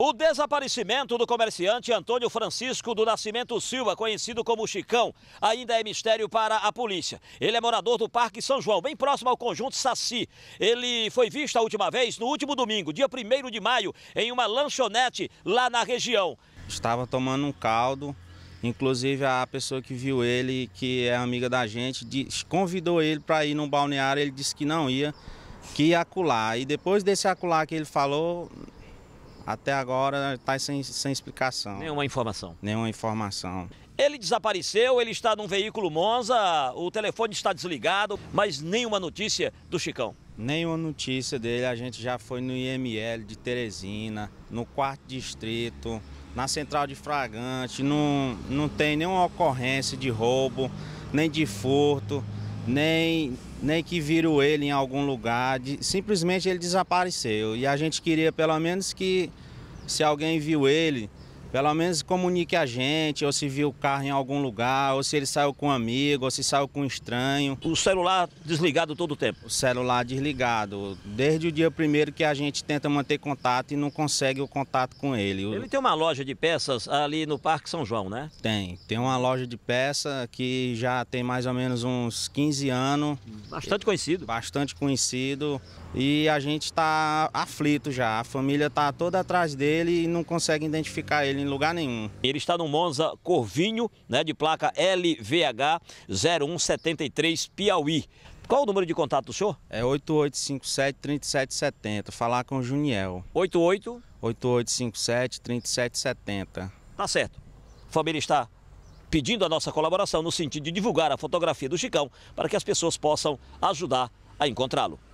O desaparecimento do comerciante Antônio Francisco do Nascimento Silva, conhecido como Chicão, ainda é mistério para a polícia. Ele é morador do Parque São João, bem próximo ao conjunto Saci. Ele foi visto a última vez no último domingo, dia 1 de maio, em uma lanchonete lá na região. Estava tomando um caldo, inclusive a pessoa que viu ele, que é amiga da gente, convidou ele para ir num balneário, ele disse que não ia, que ia acular. E depois desse acular que ele falou, até agora está sem, sem explicação. Nenhuma informação. Nenhuma informação. Ele desapareceu, ele está num veículo Monza, o telefone está desligado, mas nenhuma notícia do Chicão. Nenhuma notícia dele, a gente já foi no IML de Teresina, no quarto distrito, na central de Fragante, não, não tem nenhuma ocorrência de roubo, nem de furto nem, nem que viram ele em algum lugar, de, simplesmente ele desapareceu. E a gente queria pelo menos que se alguém viu ele, pelo menos comunique a gente, ou se viu o carro em algum lugar, ou se ele saiu com um amigo, ou se saiu com um estranho. O celular desligado todo o tempo? O celular desligado. Desde o dia primeiro que a gente tenta manter contato e não consegue o contato com ele. Ele tem uma loja de peças ali no Parque São João, né? Tem. Tem uma loja de peça que já tem mais ou menos uns 15 anos. Bastante conhecido. Bastante conhecido. E a gente está aflito já. A família está toda atrás dele e não consegue identificar ele ele em lugar nenhum. Ele está no Monza Corvinho, né, de placa LVH 0173 Piauí. Qual o número de contato do senhor? É 8857-3770. Falar com o Juniel. 88? 8857-3770. Tá certo. A família está pedindo a nossa colaboração no sentido de divulgar a fotografia do Chicão para que as pessoas possam ajudar a encontrá-lo.